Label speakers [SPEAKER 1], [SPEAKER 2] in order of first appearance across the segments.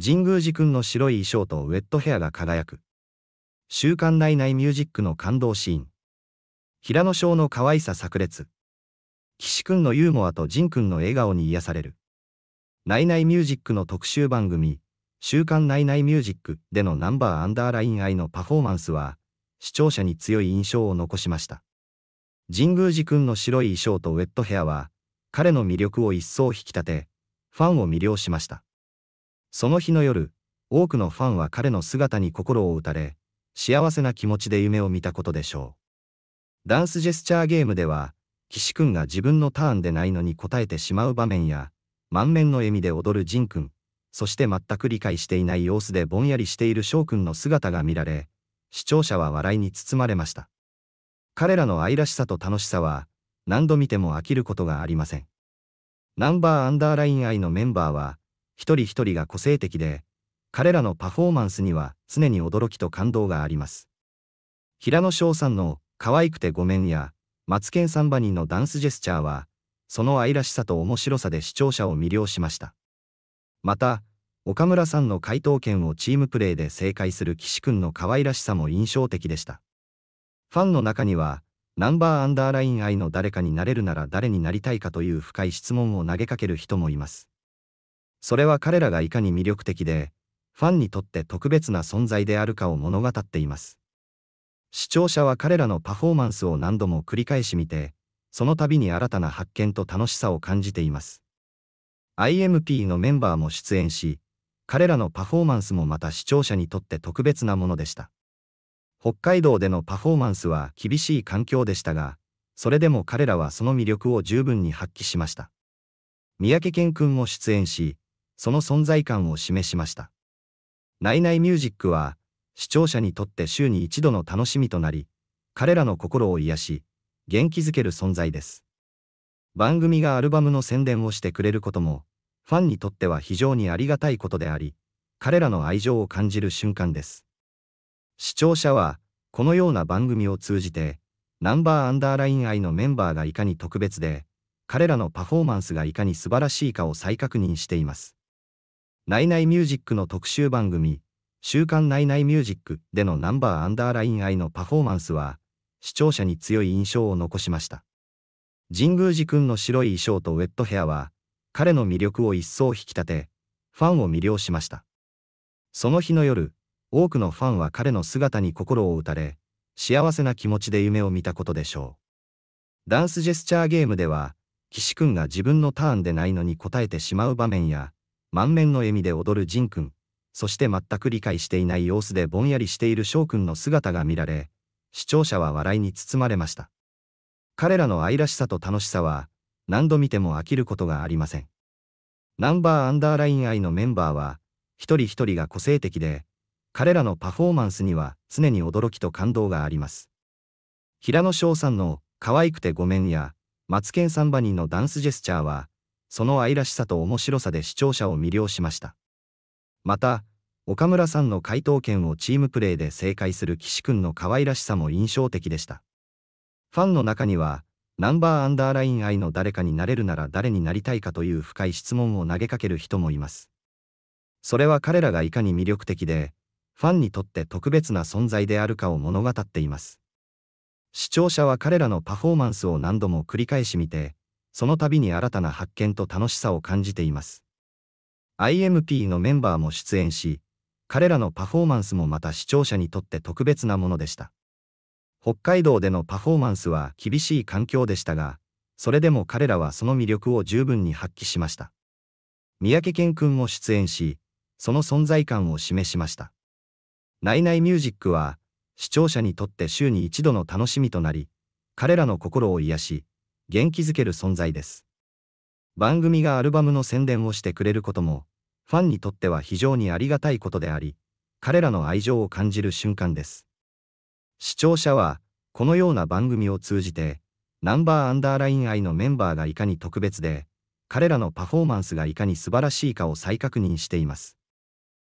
[SPEAKER 1] 神宮寺くんの白い衣装とウェットヘアが輝く。週刊ナイナイミュージックの感動シーン。平野翔の可愛さ炸裂。岸くんのユーモアと仁くんの笑顔に癒される。ナイナイミュージックの特集番組、週刊ナイナイミュージックでのナンバーアンダーライン愛のパフォーマンスは、視聴者に強い印象を残しました。神宮寺くんの白い衣装とウェットヘアは、彼の魅力を一層引き立て、ファンを魅了しました。その日の夜、多くのファンは彼の姿に心を打たれ、幸せな気持ちで夢を見たことでしょう。ダンスジェスチャーゲームでは、岸くんが自分のターンでないのに答えてしまう場面や、満面の笑みで踊るジンくん、そして全く理解していない様子でぼんやりしている翔くんの姿が見られ、視聴者は笑いに包まれました。彼らの愛らしさと楽しさは、何度見ても飽きることがありません。ナンバーアンダーライン愛のメンバーは、一人一人が個性的で、彼らのパフォーマンスには常に驚きと感動があります。平野翔さんの可愛くてごめんや、マツケンサンバニーのダンスジェスチャーは、その愛らしさと面白さで視聴者を魅了しました。また、岡村さんの回答権をチームプレーで正解する岸くんの可愛らしさも印象的でした。ファンの中には、ナンバーアンダーライン愛の誰かになれるなら誰になりたいかという深い質問を投げかける人もいます。それは彼らがいかに魅力的で、ファンにとって特別な存在であるかを物語っています。視聴者は彼らのパフォーマンスを何度も繰り返し見て、その度に新たな発見と楽しさを感じています。IMP のメンバーも出演し、彼らのパフォーマンスもまた視聴者にとって特別なものでした。北海道でのパフォーマンスは厳しい環境でしたが、それでも彼らはその魅力を十分に発揮しました。三宅健君も出演し、その存在感を示しました。ナイナイミュージックは、視聴者にとって週に一度の楽しみとなり、彼らの心を癒し、元気づける存在です。番組がアルバムの宣伝をしてくれることも、ファンにとっては非常にありがたいことであり、彼らの愛情を感じる瞬間です。視聴者は、このような番組を通じて、ナンバーアンダーライン愛のメンバーがいかに特別で、彼らのパフォーマンスがいかに素晴らしいかを再確認しています。ナイナイミュージックの特集番組、週刊ナイナイミュージックでのナンバーアンダーライン愛のパフォーマンスは、視聴者に強い印象を残しました。神宮寺くんの白い衣装とウェットヘアは、彼の魅力を一層引き立て、ファンを魅了しました。その日の夜、多くのファンは彼の姿に心を打たれ、幸せな気持ちで夢を見たことでしょう。ダンスジェスチャーゲームでは、岸くんが自分のターンでないのに答えてしまう場面や、満面の笑みで踊るジン君、そして全く理解していない様子でぼんやりしている翔君の姿が見られ、視聴者は笑いに包まれました。彼らの愛らしさと楽しさは、何度見ても飽きることがありません。ナンバーアンダーライン愛のメンバーは、一人一人が個性的で、彼らのパフォーマンスには常に驚きと感動があります。平野翔さんの可愛くてごめんや、マツケンサンバニーのダンスジェスチャーは、その愛らしさと面白さで視聴者を魅了しました。また、岡村さんの回答権をチームプレーで正解する岸くんの可愛らしさも印象的でした。ファンの中には、ナンバーアンダーライン愛の誰かになれるなら誰になりたいかという深い質問を投げかける人もいます。それは彼らがいかに魅力的で、ファンにとって特別な存在であるかを物語っています。視聴者は彼らのパフォーマンスを何度も繰り返し見て、その度に新たな発見と楽しさを感じています。IMP のメンバーも出演し、彼らのパフォーマンスもまた視聴者にとって特別なものでした。北海道でのパフォーマンスは厳しい環境でしたが、それでも彼らはその魅力を十分に発揮しました。三宅健君も出演し、その存在感を示しました。ナイナイミュージックは、視聴者にとって週に一度の楽しみとなり、彼らの心を癒し、元気づける存在です。番組がアルバムの宣伝をしてくれることも、ファンにとっては非常にありがたいことであり、彼らの愛情を感じる瞬間です。視聴者は、このような番組を通じて、ナンバーアンダーライン愛のメンバーがいかに特別で、彼らのパフォーマンスがいかに素晴らしいかを再確認しています。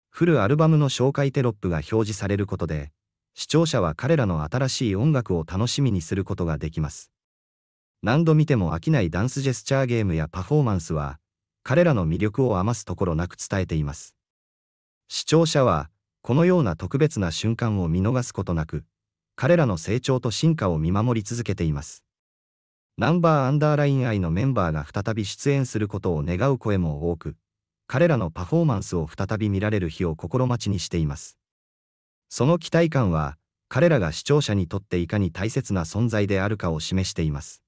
[SPEAKER 1] フルアルバムの紹介テロップが表示されることで、視聴者は彼らの新しい音楽を楽しみにすることができます。何度見ても飽きないダンスジェスチャーゲームやパフォーマンスは、彼らの魅力を余すところなく伝えています。視聴者は、このような特別な瞬間を見逃すことなく、彼らの成長と進化を見守り続けています。ナンバーアンダーライン愛のメンバーが再び出演することを願う声も多く、彼らのパフォーマンスを再び見られる日を心待ちにしています。その期待感は、彼らが視聴者にとっていかに大切な存在であるかを示しています。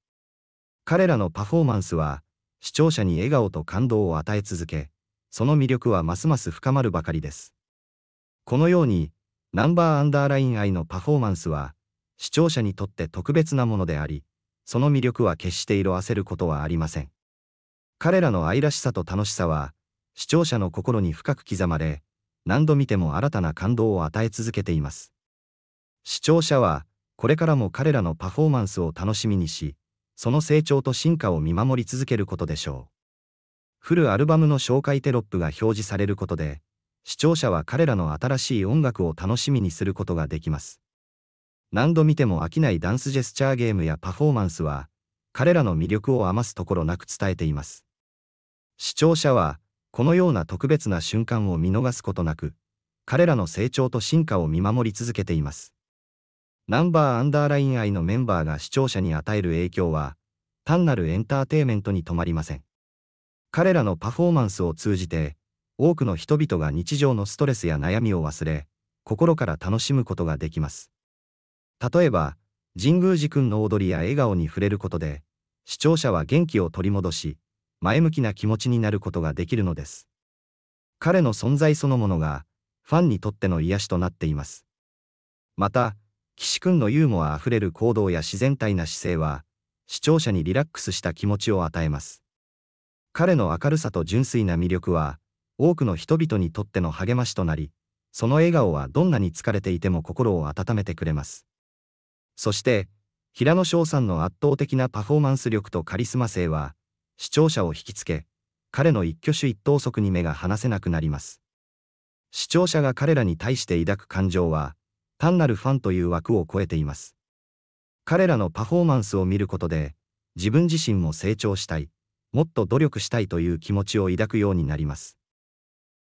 [SPEAKER 1] 彼らのパフォーマンスは、視聴者に笑顔と感動を与え続け、その魅力はますます深まるばかりです。このように、ナンバーアンダーライン愛のパフォーマンスは、視聴者にとって特別なものであり、その魅力は決して色あせることはありません。彼らの愛らしさと楽しさは、視聴者の心に深く刻まれ、何度見ても新たな感動を与え続けています。視聴者は、これからも彼らのパフォーマンスを楽しみにし、その成長と進化を見守り続けることでしょう。フルアルバムの紹介テロップが表示されることで、視聴者は彼らの新しい音楽を楽しみにすることができます。何度見ても飽きないダンスジェスチャーゲームやパフォーマンスは、彼らの魅力を余すところなく伝えています。視聴者は、このような特別な瞬間を見逃すことなく、彼らの成長と進化を見守り続けています。ナンバーアンダーライン愛のメンバーが視聴者に与える影響は、単なるエンターテイメントに止まりません。彼らのパフォーマンスを通じて、多くの人々が日常のストレスや悩みを忘れ、心から楽しむことができます。例えば、神宮寺君の踊りや笑顔に触れることで、視聴者は元気を取り戻し、前向きな気持ちになることができるのです。彼の存在そのものが、ファンにとっての癒しとなっています。また、岸くんのユーモアあふれる行動や自然体な姿勢は、視聴者にリラックスした気持ちを与えます。彼の明るさと純粋な魅力は、多くの人々にとっての励ましとなり、その笑顔はどんなに疲れていても心を温めてくれます。そして、平野翔さんの圧倒的なパフォーマンス力とカリスマ性は、視聴者を引きつけ、彼の一挙手一投足に目が離せなくなります。視聴者が彼らに対して抱く感情は、単なるファンという枠を超えています。彼らのパフォーマンスを見ることで、自分自身も成長したい、もっと努力したいという気持ちを抱くようになります。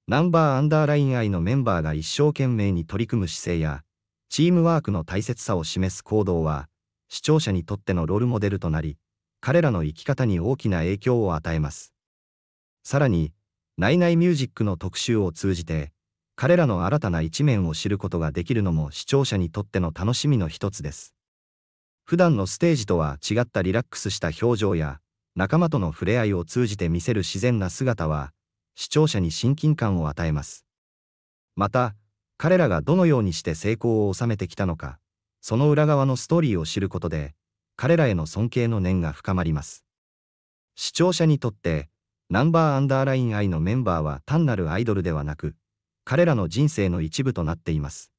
[SPEAKER 1] ナンバーアンダーライン愛のメンバーが一生懸命に取り組む姿勢や、チームワークの大切さを示す行動は、視聴者にとってのロールモデルとなり、彼らの生き方に大きな影響を与えます。さらに、ナイナイミュージックの特集を通じて、彼らの新たな一面を知ることができるのも視聴者にとっての楽しみの一つです。普段のステージとは違ったリラックスした表情や、仲間との触れ合いを通じて見せる自然な姿は、視聴者に親近感を与えます。また、彼らがどのようにして成功を収めてきたのか、その裏側のストーリーを知ることで、彼らへの尊敬の念が深まります。視聴者にとって、ナンバーアンダーライン愛のメンバーは単なるアイドルではなく、彼らの人生の一部となっています。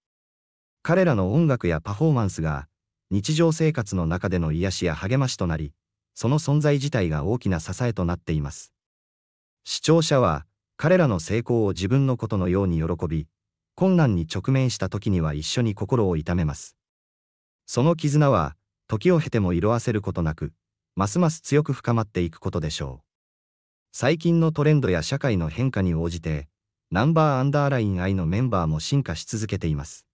[SPEAKER 1] 彼らの音楽やパフォーマンスが日常生活の中での癒しや励ましとなり、その存在自体が大きな支えとなっています。視聴者は彼らの成功を自分のことのように喜び、困難に直面した時には一緒に心を痛めます。その絆は時を経ても色あせることなく、ますます強く深まっていくことでしょう。最近のトレンドや社会の変化に応じて、ナンバーアンダーライン I のメンバーも進化し続けています。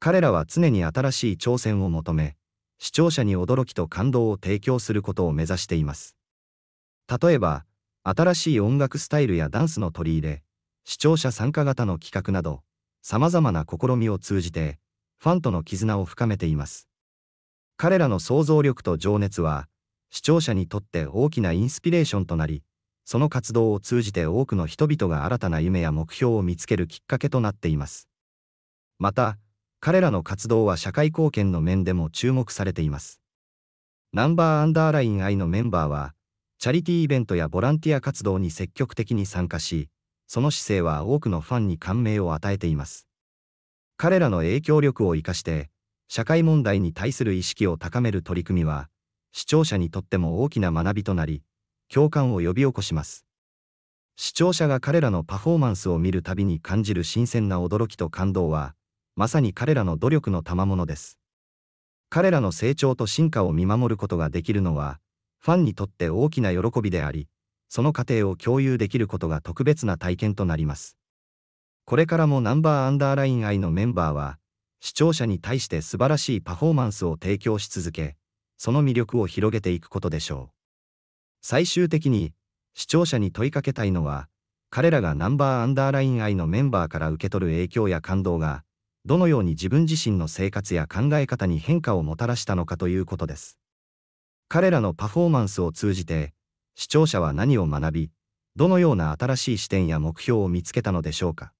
[SPEAKER 1] 彼らは常に新しい挑戦を求め、視聴者に驚きと感動を提供することを目指しています。例えば、新しい音楽スタイルやダンスの取り入れ、視聴者参加型の企画など、様々な試みを通じて、ファンとの絆を深めています。彼らの想像力と情熱は、視聴者にとって大きなインスピレーションとなり、その活動を通じて多くの人々が新たな夢や目標を見つけるきっかけとなっています。また、彼らの活動は社会貢献の面でも注目されています。ナンバーアンダーライン I のメンバーは、チャリティーイベントやボランティア活動に積極的に参加し、その姿勢は多くのファンに感銘を与えています。彼らの影響力を生かして、社会問題に対する意識を高める取り組みは、視聴者にとっても大きな学びとなり、共感を呼び起こします。視聴者が彼らのパフォーマンスを見るたびに感じる新鮮な驚きと感動は、まさに彼らの努力の賜物です。彼らの成長と進化を見守ることができるのは、ファンにとって大きな喜びであり、その過程を共有できることが特別な体験となります。これからもナンバーアンダーライン愛のメンバーは、視聴者に対して素晴らしいパフォーマンスを提供し続け、その魅力を広げていくことでしょう。最終的に視聴者に問いかけたいのは彼らがナンバーアンダーライン愛のメンバーから受け取る影響や感動がどのように自分自身の生活や考え方に変化をもたらしたのかということです。彼らのパフォーマンスを通じて視聴者は何を学びどのような新しい視点や目標を見つけたのでしょうか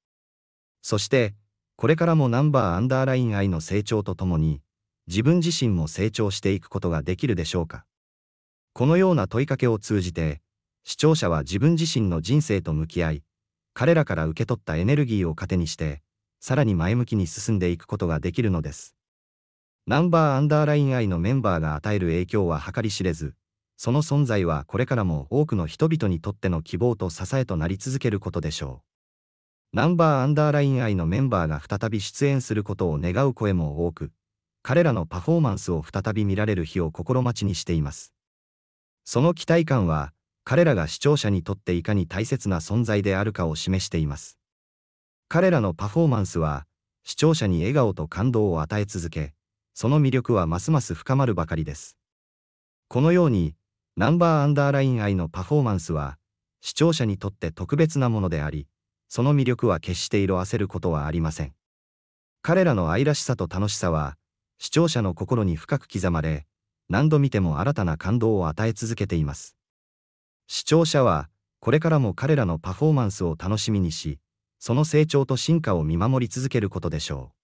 [SPEAKER 1] そしてこれからもナンバーアンダーライン愛の成長とともに自分自身も成長していくことができるでしょうかこのような問いかけを通じて、視聴者は自分自身の人生と向き合い、彼らから受け取ったエネルギーを糧にして、さらに前向きに進んでいくことができるのです。ナンバーアンダーライン愛のメンバーが与える影響は計り知れず、その存在はこれからも多くの人々にとっての希望と支えとなり続けることでしょう。ナンバーアンダーライン愛のメンバーが再び出演することを願う声も多く、彼らのパフォーマンスを再び見られる日を心待ちにしています。その期待感は、彼らが視聴者にとっていかに大切な存在であるかを示しています。彼らのパフォーマンスは、視聴者に笑顔と感動を与え続け、その魅力はますます深まるばかりです。このように、ナンバーアンダーライン愛のパフォーマンスは、視聴者にとって特別なものであり、その魅力は決して色あせることはありません。彼らの愛らしさと楽しさは、視聴者の心に深く刻まれ、何度見ても新たな感動を与え続けています。視聴者は、これからも彼らのパフォーマンスを楽しみにし、その成長と進化を見守り続けることでしょう。